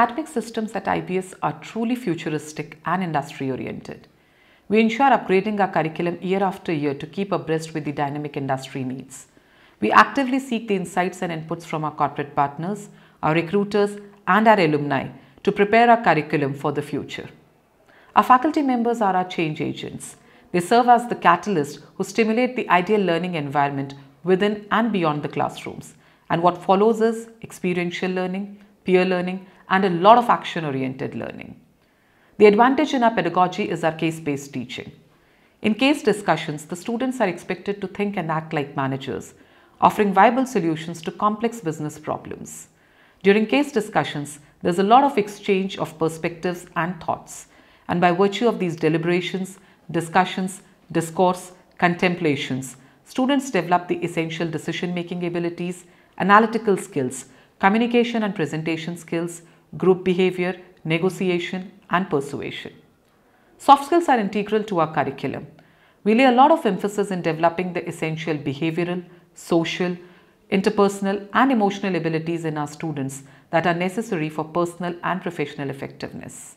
academic systems at IBS are truly futuristic and industry-oriented. We ensure upgrading our curriculum year after year to keep abreast with the dynamic industry needs. We actively seek the insights and inputs from our corporate partners, our recruiters and our alumni to prepare our curriculum for the future. Our faculty members are our change agents. They serve as the catalyst who stimulate the ideal learning environment within and beyond the classrooms. And what follows is experiential learning, peer learning and a lot of action-oriented learning. The advantage in our pedagogy is our case-based teaching. In case discussions, the students are expected to think and act like managers, offering viable solutions to complex business problems. During case discussions, there's a lot of exchange of perspectives and thoughts, and by virtue of these deliberations, discussions, discourse, contemplations, students develop the essential decision-making abilities, analytical skills, communication and presentation skills, group behavior, negotiation, and persuasion. Soft skills are integral to our curriculum. We lay a lot of emphasis in developing the essential behavioral, social, interpersonal, and emotional abilities in our students that are necessary for personal and professional effectiveness.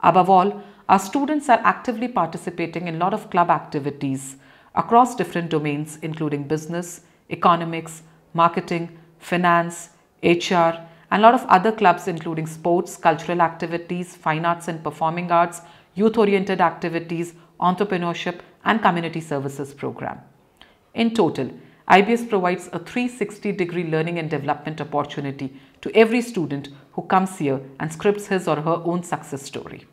Above all, our students are actively participating in a lot of club activities across different domains including business, economics, marketing, finance, HR, and a lot of other clubs including sports, cultural activities, fine arts and performing arts, youth-oriented activities, entrepreneurship and community services program. In total, IBS provides a 360 degree learning and development opportunity to every student who comes here and scripts his or her own success story.